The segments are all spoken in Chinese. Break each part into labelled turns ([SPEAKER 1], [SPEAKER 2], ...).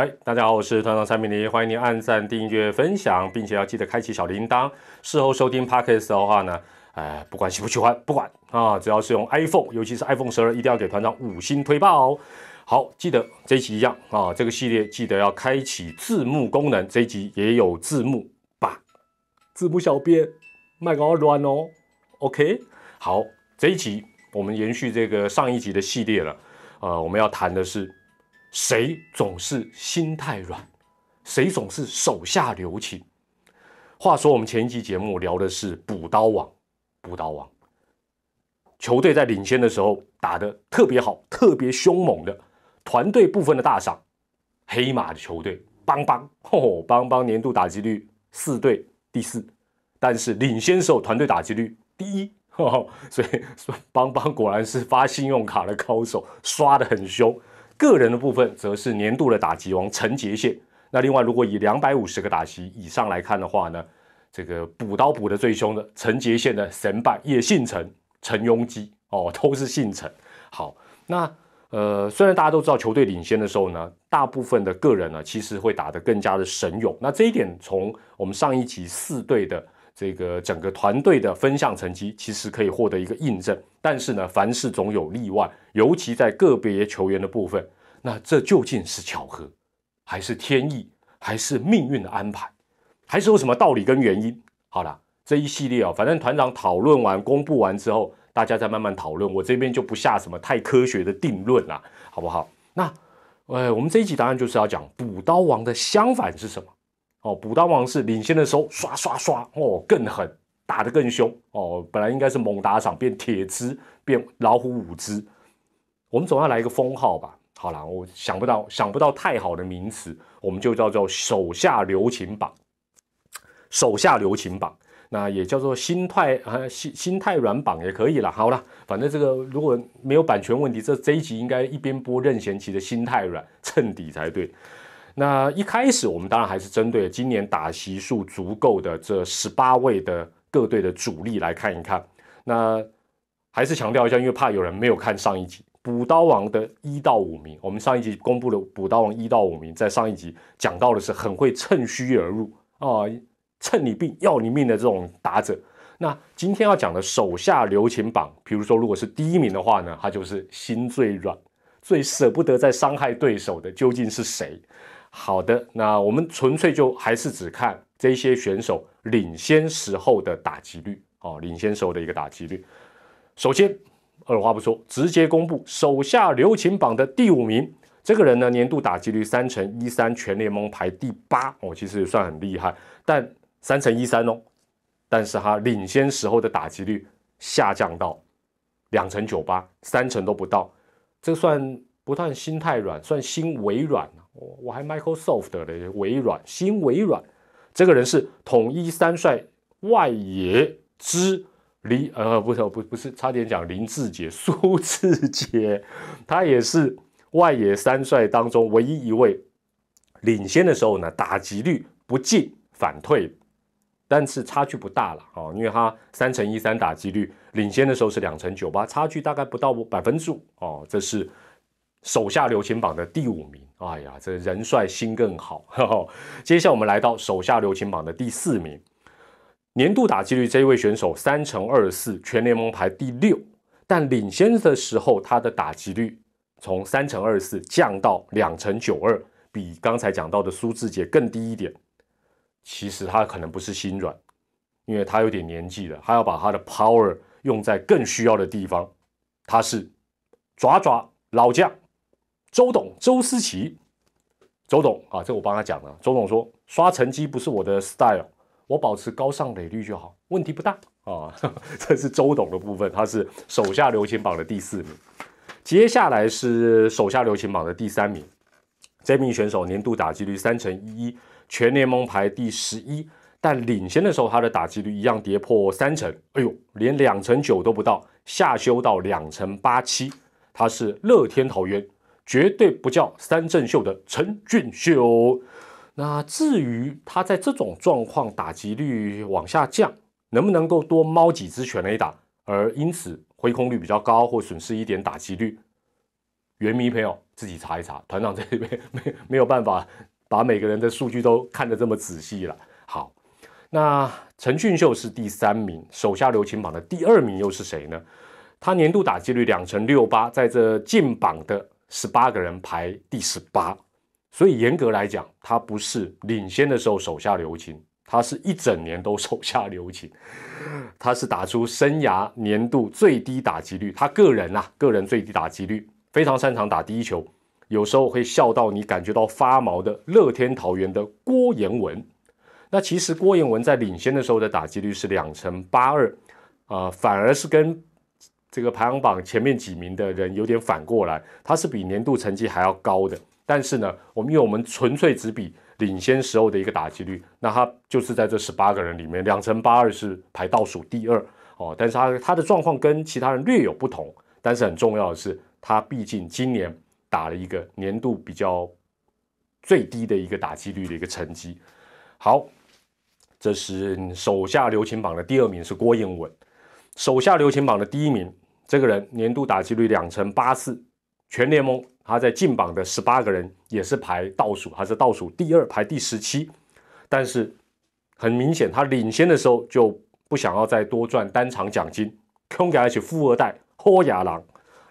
[SPEAKER 1] 嗨，大家好，我是团长蔡明尼，欢迎您按赞、订阅、分享，并且要记得开启小铃铛。事后收听 podcast 的话呢，呃，不管喜不喜欢，不管啊，只要是用 iPhone，尤其是 iPhone 十二，一定要给团长五星推爆。哦。好，记得这一集一样啊，这个系列记得要开启字幕功能，这一集也有字幕吧？字幕小编麦搞软哦。OK，好，这一集我们延续这个上一集的系列了，呃，我们要谈的是。谁总是心太软，谁总是手下留情。话说我们前一集节目聊的是补刀王，补刀王球队在领先的时候打得特别好，特别凶猛的团队部分的大赏，黑马的球队邦邦，吼邦邦年度打击率四队第四，但是领先时候团队打击率第一，所以邦邦果然是发信用卡的高手，刷的很凶。个人的部分则是年度的打击王陈杰宪。那另外，如果以两百五十个打击以上来看的话呢，这个补刀补的最凶的陈杰宪的神败也姓陈，陈庸基哦，都是姓陈。好，那呃，虽然大家都知道球队领先的时候呢，大部分的个人呢其实会打得更加的神勇。那这一点从我们上一集四队的这个整个团队的分项成绩其实可以获得一个印证。但是呢，凡事总有例外，尤其在个别球员的部分。那这究竟是巧合，还是天意，还是命运的安排，还是有什么道理跟原因？好了，这一系列啊，反正团长讨论完、公布完之后，大家再慢慢讨论。我这边就不下什么太科学的定论了，好不好？那，呃，我们这一集答案就是要讲补刀王的相反是什么？哦，补刀王是领先的时候刷刷刷哦，更狠，打得更凶哦。本来应该是猛打赏，变铁汁，变老虎五姿。我们总要来一个封号吧。好了，我想不到想不到太好的名词，我们就叫做“手下留情榜”，“手下留情榜”，那也叫做“心态啊心心态软榜”也可以了。好了，反正这个如果没有版权问题，这这一集应该一边播任贤齐的《心态软》衬底才对。那一开始我们当然还是针对今年打席数足够的这十八位的各队的主力来看一看。那还是强调一下，因为怕有人没有看上一集。补刀王的一到五名，我们上一集公布了补刀王一到五名，在上一集讲到的是很会趁虚而入啊，趁你病要你命的这种打者。那今天要讲的手下留情榜，比如说如果是第一名的话呢，他就是心最软、最舍不得再伤害对手的究竟是谁？好的，那我们纯粹就还是只看这些选手领先时候的打击率哦，领先时候的一个打击率。首先。二话不说，直接公布“手下留情榜”的第五名。这个人呢，年度打击率三成一三，全联盟排第八，哦，其实算很厉害。但三成一三哦，但是他领先时候的打击率下降到两成九八，三成都不到。这算不算心太软？算心微软我我还 Microsoft 的微软心微软。这个人是统一三帅外野之。林呃不是不不是，差点讲林志杰、苏志杰，他也是外野三帅当中唯一一位领先的时候呢，打击率不进反退，但是差距不大了啊，因为他三乘一三打击率领先的时候是两成九八，差距大概不到百分数哦，这是手下留情榜的第五名。哎呀，这人帅心更好，哈哈。接下来我们来到手下留情榜的第四名。年度打击率这一位选手三乘二四，全联盟排第六，但领先的时候他的打击率从三乘二四降到两乘九二，比刚才讲到的苏志杰更低一点。其实他可能不是心软，因为他有点年纪了，他要把他的 power 用在更需要的地方。他是爪爪老将，周董周思齐，周董啊，这我帮他讲了。周董说刷成绩不是我的 style。我保持高尚垒率就好，问题不大啊。这是周董的部分，他是手下留情榜的第四名。接下来是手下留情榜的第三名，这名选手年度打击率三成一，全联盟排第十一，但领先的时候他的打击率一样跌破三成，哎呦，连两成九都不到，下修到两成八七。他是乐天桃猿，绝对不叫三正秀的陈俊秀。那至于他在这种状况，打击率往下降，能不能够多猫几只全雷打，而因此挥空率比较高或损失一点打击率，原迷朋友自己查一查，团长这里边没没有办法把每个人的数据都看得这么仔细了。好，那陈俊秀是第三名，手下留情榜的第二名又是谁呢？他年度打击率两成六八，在这进榜的十八个人排第十八。所以严格来讲，他不是领先的时候手下留情，他是一整年都手下留情，他是打出生涯年度最低打击率。他个人啊，个人最低打击率非常擅长打第一球，有时候会笑到你感觉到发毛的乐天桃园的郭彦文。那其实郭彦文在领先的时候的打击率是两成八二啊，反而是跟这个排行榜前面几名的人有点反过来，他是比年度成绩还要高的。但是呢，我们因为我们纯粹只比领先时候的一个打击率，那他就是在这十八个人里面，两成八二是排倒数第二哦。但是他他的状况跟其他人略有不同，但是很重要的是，他毕竟今年打了一个年度比较最低的一个打击率的一个成绩。好，这是手下留情榜的第二名是郭彦文，手下留情榜的第一名，这个人年度打击率两成八四。全联盟，他在进榜的十八个人也是排倒数，他是倒数第二，排第十七。但是很明显，他领先的时候就不想要再多赚单场奖金。q 他 h 富二代豁牙郎，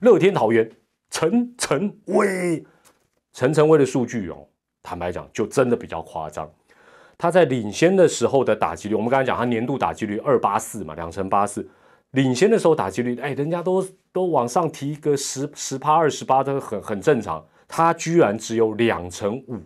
[SPEAKER 1] 乐天桃园陈陈威，陈陈威的数据哦，坦白讲就真的比较夸张。他在领先的时候的打击率，我们刚才讲他年度打击率二八四嘛，两成八四，领先的时候打击率，哎，人家都。都往上提个十十趴二十八个很很正常，他居然只有两成五，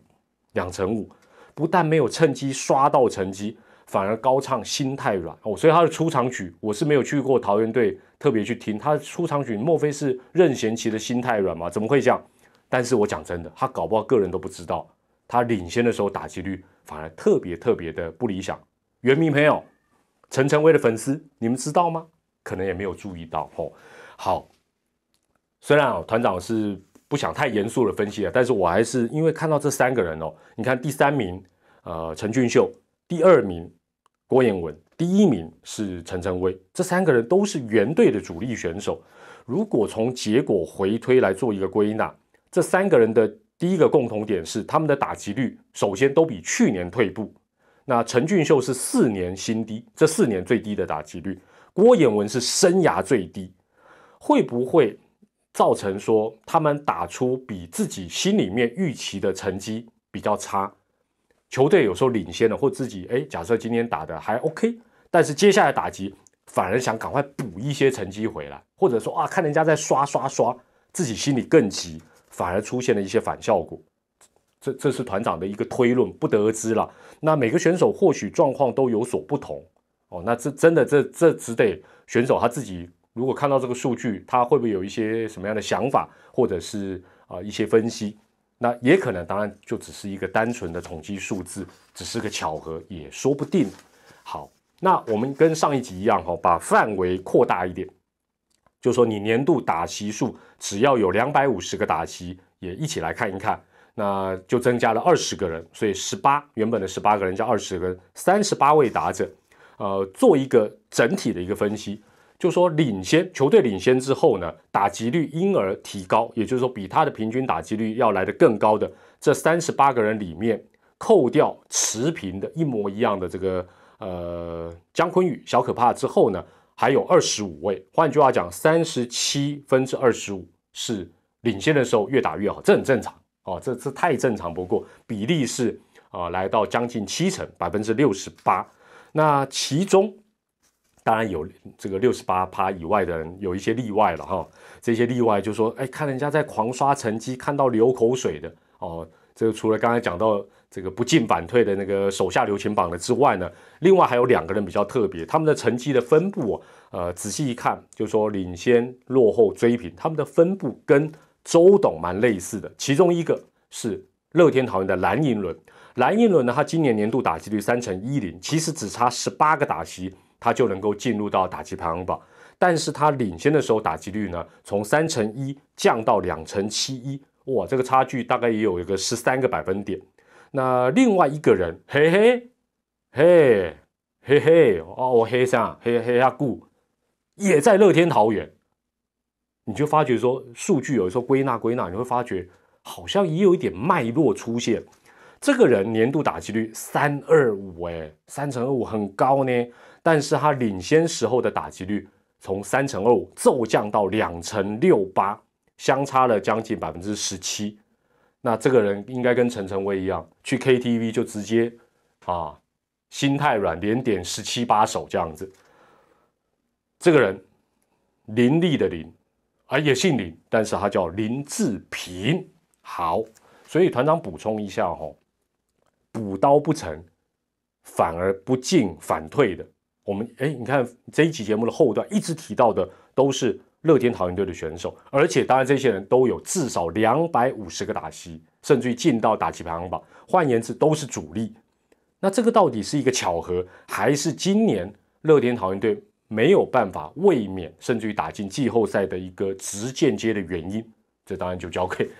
[SPEAKER 1] 两成五，不但没有趁机刷到成绩，反而高唱心太软哦。所以他的出场曲我是没有去过桃园队特别去听他的出场曲，莫非是任贤齐的心太软吗？怎么会这样？但是我讲真的，他搞不好个人都不知道，他领先的时候打击率反而特别特别的不理想。原名朋友，陈晨威的粉丝，你们知道吗？可能也没有注意到哦。好，虽然啊团长是不想太严肃的分析了，但是我还是因为看到这三个人哦，你看第三名呃陈俊秀，第二名郭彦文，第一名是陈晨威，这三个人都是原队的主力选手。如果从结果回推来做一个归纳，这三个人的第一个共同点是他们的打击率，首先都比去年退步。那陈俊秀是四年新低，这四年最低的打击率；郭彦文是生涯最低。会不会造成说他们打出比自己心里面预期的成绩比较差？球队有时候领先了，或自己哎，假设今天打的还 OK，但是接下来打击反而想赶快补一些成绩回来，或者说啊，看人家在刷刷刷，自己心里更急，反而出现了一些反效果。这这是团长的一个推论，不得而知了。那每个选手或许状况都有所不同哦。那这真的这这只得选手他自己。如果看到这个数据，他会不会有一些什么样的想法，或者是啊一些分析？那也可能，当然就只是一个单纯的统计数字，只是个巧合也说不定。好，那我们跟上一集一样哈，把范围扩大一点，就说你年度打席数只要有两百五十个打席，也一起来看一看，那就增加了二十个人，所以十八原本的十八个人加二十个人，三十八位打者，呃，做一个整体的一个分析。就说领先球队领先之后呢，打击率因而提高，也就是说比他的平均打击率要来的更高的这三十八个人里面，扣掉持平的一模一样的这个呃姜昆宇小可怕之后呢，还有二十五位。换句话讲，三十七分之二十五是领先的时候越打越好，这很正常哦，这这太正常不过，比例是啊来到将近七成百分之六十八，那其中。当然有这个六十八趴以外的人有一些例外了哈，这些例外就是说，哎，看人家在狂刷成绩，看到流口水的哦。这个除了刚才讲到这个不进反退的那个手下留情榜的之外呢，另外还有两个人比较特别，他们的成绩的分布，呃，仔细一看就是说领先、落后、追平，他们的分布跟周董蛮类似的。其中一个是乐天桃园的蓝银轮，蓝银轮呢，他今年年度打击率三成一零，其实只差十八个打击。他就能够进入到打击排行榜，但是他领先的时候打击率呢，从三成一降到两成七一，哇，这个差距大概也有一个十三个百分点。那另外一个人，嘿嘿，嘿嘿嘿，哦，我黑上，嘿黑黑阿顾也在乐天桃园，你就发觉说，数据有时候归纳归纳，你会发觉好像也有一点脉络出现。这个人年度打击率三二五，哎，三成二五很高呢。但是他领先时候的打击率从三乘二五骤降到两乘六八，相差了将近百分之十七。那这个人应该跟陈晨威一样，去 KTV 就直接啊，心太软，连点十七八首这样子。这个人林立的林啊，也姓林，但是他叫林志平。好，所以团长补充一下哦，补刀不成，反而不进反退的。我们哎，你看这一期节目的后段一直提到的都是乐天桃园队的选手，而且当然这些人都有至少两百五十个打击，甚至于进到打击排行榜。换言之，都是主力。那这个到底是一个巧合，还是今年乐天桃园队没有办法卫冕，甚至于打进季后赛的一个直间接的原因？这当然就交给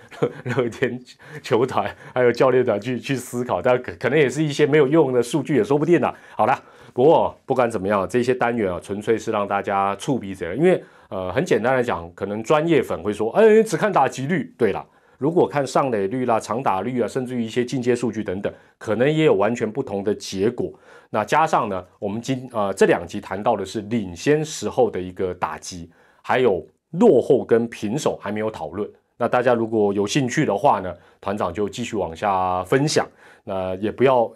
[SPEAKER 1] 乐天球团还有教练团去去思考。但可可能也是一些没有用的数据，也说不定呢。好了。不过，不管怎么样，这些单元啊，纯粹是让大家触鼻子了。因为，呃，很简单来讲，可能专业粉会说，哎，只看打击率，对了，如果看上垒率啦、长打率啊，甚至于一些进阶数据等等，可能也有完全不同的结果。那加上呢，我们今呃这两集谈到的是领先时候的一个打击，还有落后跟平手还没有讨论。那大家如果有兴趣的话呢，团长就继续往下分享。那也不要。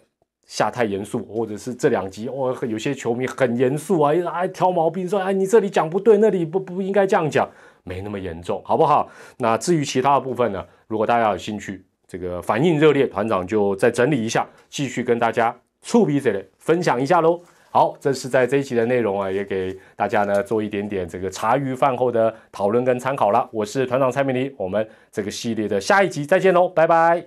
[SPEAKER 1] 下太严肃，或者是这两集哦，有些球迷很严肃啊，一直挑毛病，说哎，你这里讲不对，那里不不应该这样讲，没那么严重，好不好？那至于其他的部分呢，如果大家有兴趣，这个反应热烈，团长就再整理一下，继续跟大家触笔者分享一下喽。好，这是在这一期的内容啊，也给大家呢做一点点这个茶余饭后的讨论跟参考了。我是团长蔡明黎，我们这个系列的下一集再见喽，拜拜。